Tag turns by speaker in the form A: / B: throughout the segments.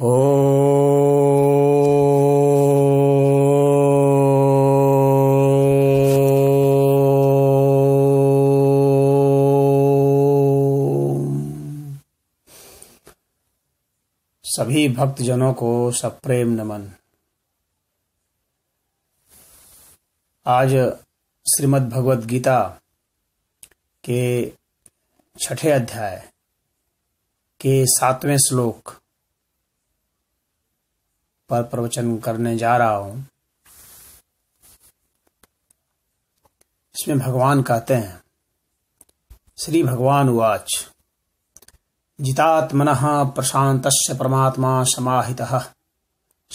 A: सभी भक्तजनों को सप्रेम नमन आज श्रीमद् भगवद गीता के छठे अध्याय के सातवें श्लोक पर प्रवचन करने जा रहा हूं इसमें भगवान कहते हैं श्री भगवान उवाच जितात्मन प्रशांत परमात्मा समाहिता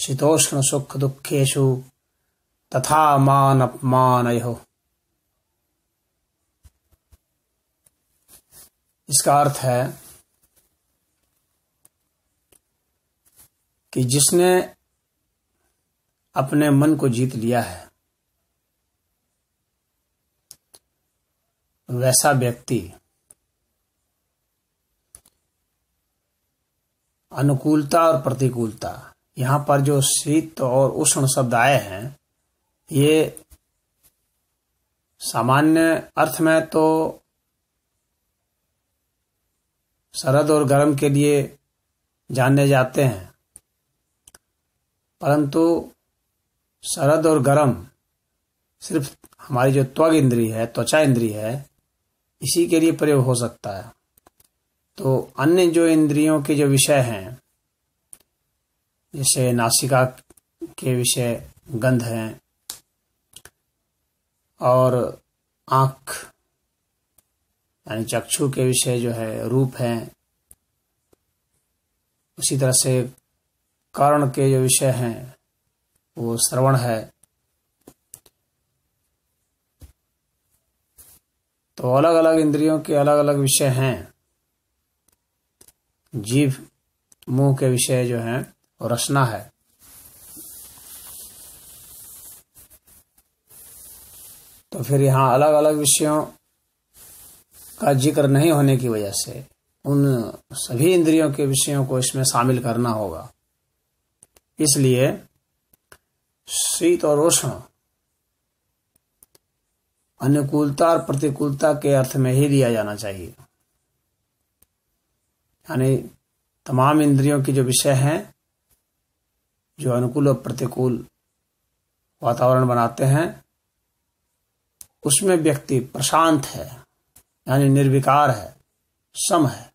A: शीतोष्ण सुख दुखेशु तथा मान अपमान इसका अर्थ है कि जिसने अपने मन को जीत लिया है वैसा व्यक्ति अनुकूलता और प्रतिकूलता यहां पर जो शीत और उष्ण शब्द आए हैं ये सामान्य अर्थ में तो सरद और गर्म के लिए जाने जाते हैं परंतु सरद और गर्म सिर्फ हमारी जो त्वग इंद्री है त्वचा इंद्री है इसी के लिए प्रयोग हो सकता है तो अन्य जो इंद्रियों के जो विषय हैं जैसे नासिका के विषय गंध हैं और आंख यानी चक्षु के विषय जो है रूप हैं उसी तरह से कर्ण के जो विषय हैं वो श्रवण है तो अलग अलग इंद्रियों के अलग अलग विषय हैं जीव मुंह के विषय जो हैं और रचना है तो फिर यहाँ अलग अलग विषयों का जिक्र नहीं होने की वजह से उन सभी इंद्रियों के विषयों को इसमें शामिल करना होगा इसलिए शीत और उष्ण अनुकूलता और प्रतिकूलता के अर्थ में ही लिया जाना चाहिए यानी तमाम इंद्रियों के जो विषय हैं जो अनुकूल और प्रतिकूल वातावरण बनाते हैं उसमें व्यक्ति प्रशांत है यानी निर्विकार है सम है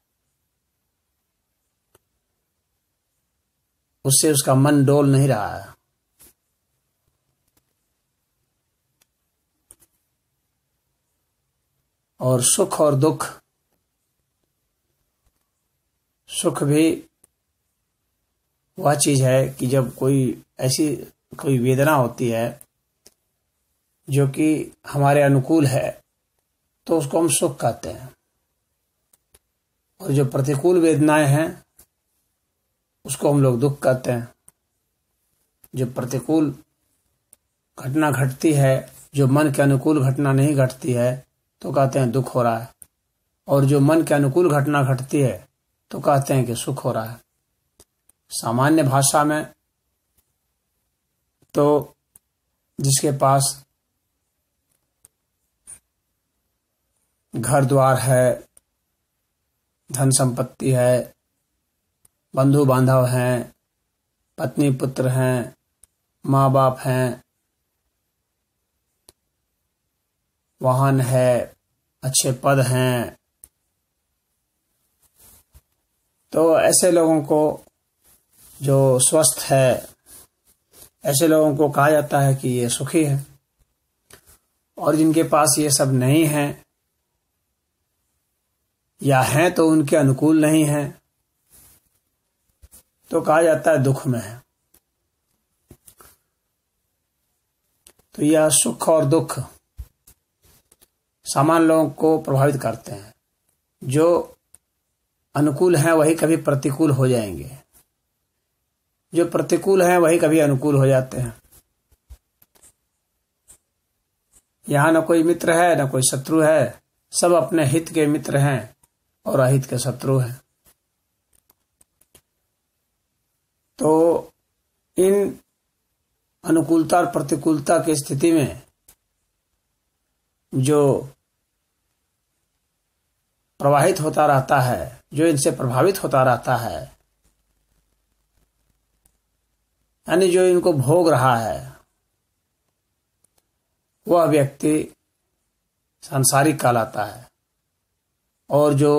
A: उससे उसका मन डोल नहीं रहा है और सुख और दुख सुख भी वह चीज है कि जब कोई ऐसी कोई वेदना होती है जो कि हमारे अनुकूल है तो उसको हम सुख कहते हैं और जो प्रतिकूल वेदनाएं हैं उसको हम लोग दुख कहते हैं जो प्रतिकूल घटना घटती है जो मन के अनुकूल घटना नहीं घटती है तो कहते हैं दुख हो रहा है और जो मन के अनुकूल घटना घटती है तो कहते हैं कि सुख हो रहा है सामान्य भाषा में तो जिसके पास घर द्वार है धन संपत्ति है बंधु बांधव हैं पत्नी पुत्र हैं माँ बाप हैं वाहन है अच्छे पद हैं तो ऐसे लोगों को जो स्वस्थ है ऐसे लोगों को कहा जाता है कि ये सुखी है और जिनके पास ये सब नहीं है या हैं तो उनके अनुकूल नहीं है तो कहा जाता है दुख में है तो यह सुख और दुख सामान्य लोगों को प्रभावित करते हैं जो अनुकूल हैं वही कभी प्रतिकूल हो जाएंगे जो प्रतिकूल हैं वही कभी अनुकूल हो जाते हैं यहां न कोई मित्र है न कोई शत्रु है सब अपने हित के मित्र हैं और अहित के शत्रु हैं तो इन अनुकूलता और प्रतिकूलता की स्थिति में जो प्रवाहित होता रहता है जो इनसे प्रभावित होता रहता है यानी जो इनको भोग रहा है वह व्यक्ति सांसारिक कहलाता है और जो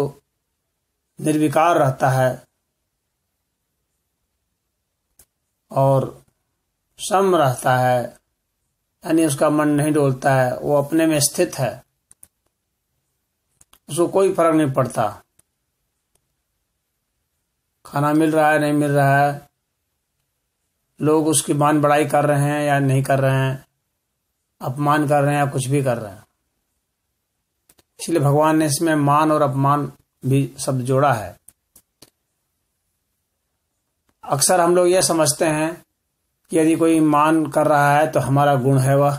A: निर्विकार रहता है और सम रहता है यानी उसका मन नहीं डोलता है वो अपने में स्थित है उसको कोई फर्क नहीं पड़ता खाना मिल रहा है नहीं मिल रहा है लोग उसकी मान बड़ाई कर रहे हैं या नहीं कर रहे हैं अपमान कर रहे हैं या कुछ भी कर रहे हैं इसलिए भगवान ने इसमें मान और अपमान भी शब्द जोड़ा है अक्सर हम लोग यह समझते हैं कि यदि कोई मान कर रहा है तो हमारा गुण है वह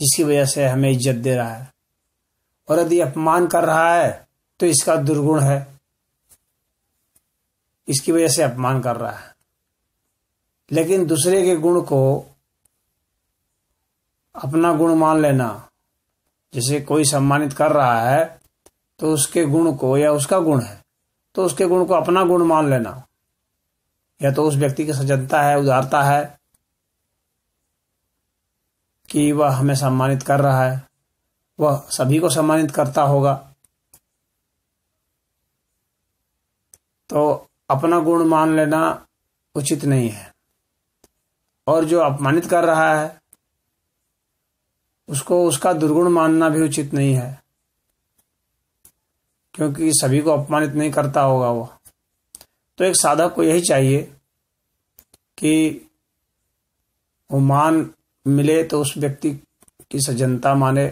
A: जिसकी वजह से हमें इज्जत दे रहा है और यदि अपमान कर रहा है तो इसका दुर्गुण है इसकी वजह से अपमान कर रहा है लेकिन दूसरे के गुण को अपना गुण मान लेना जैसे कोई सम्मानित कर रहा है तो उसके गुण को या उसका गुण है तो उसके गुण को अपना गुण मान लेना या तो उस व्यक्ति की सज्जनता है उदारता है कि वह हमें सम्मानित कर रहा है वह सभी को सम्मानित करता होगा तो अपना गुण मान लेना उचित नहीं है और जो अपमानित कर रहा है उसको उसका दुर्गुण मानना भी उचित नहीं है क्योंकि सभी को अपमानित नहीं करता होगा वो तो एक साधक को यही चाहिए कि वो मान मिले तो उस व्यक्ति की सज्जनता माने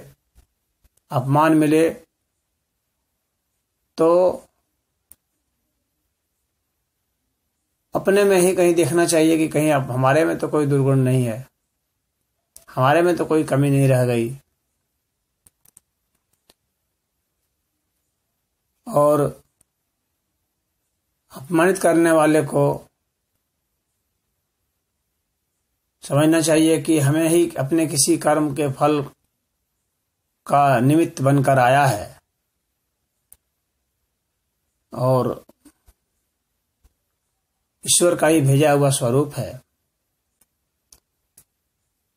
A: अपमान मिले तो अपने में ही कहीं देखना चाहिए कि कहीं अब हमारे में तो कोई दुर्गुण नहीं है हमारे में तो कोई कमी नहीं रह गई और अपमानित करने वाले को समझना चाहिए कि हमें ही अपने किसी कर्म के फल का निमित्त बनकर आया है और ईश्वर का ही भेजा हुआ स्वरूप है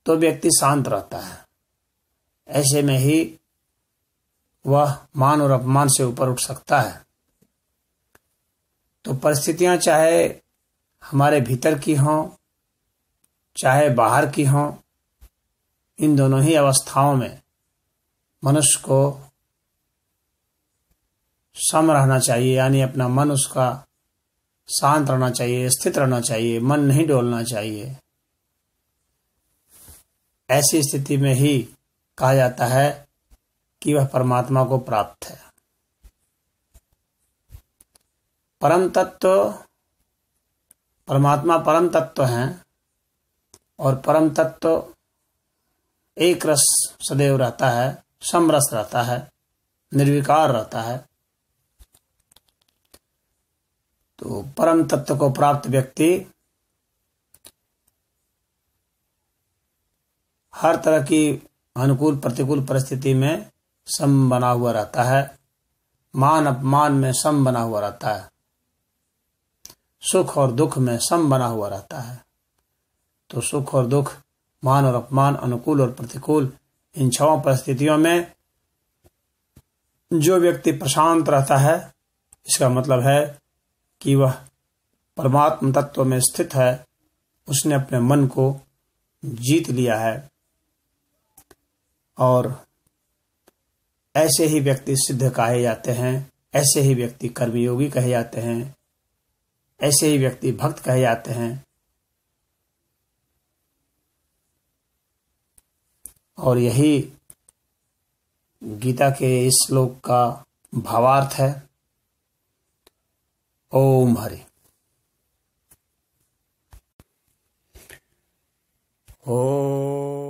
A: तो व्यक्ति शांत रहता है ऐसे में ही वह मान और अपमान से ऊपर उठ सकता है तो परिस्थितियां चाहे हमारे भीतर की हों चाहे बाहर की हों इन दोनों ही अवस्थाओं में मनुष्य को सम रहना चाहिए यानी अपना मन उसका शांत रहना चाहिए स्थित रहना चाहिए मन नहीं डोलना चाहिए ऐसी स्थिति में ही कहा जाता है कि वह परमात्मा को प्राप्त है परम तत्व परमात्मा परम तत्व हैं और परम तत्व एक रस सदैव रहता है समरस रहता है निर्विकार रहता है तो परम तत्व को प्राप्त व्यक्ति हर तरह की अनुकूल प्रतिकूल परिस्थिति में सम बना हुआ रहता है मान अपमान में सम बना हुआ रहता है सुख और दुख में सम बना हुआ रहता है तो सुख और दुख मान और अपमान अनुकूल और प्रतिकूल इन छह परिस्थितियों में जो व्यक्ति प्रशांत रहता है इसका मतलब है कि वह परमात्म तत्व में स्थित है उसने अपने मन को जीत लिया है और ऐसे ही व्यक्ति सिद्ध कहे जाते हैं ऐसे ही व्यक्ति कर्मयोगी कहे जाते हैं ऐसे ही व्यक्ति भक्त कहे जाते हैं और यही गीता के इस श्लोक का भावार्थ है ओम हरि ओ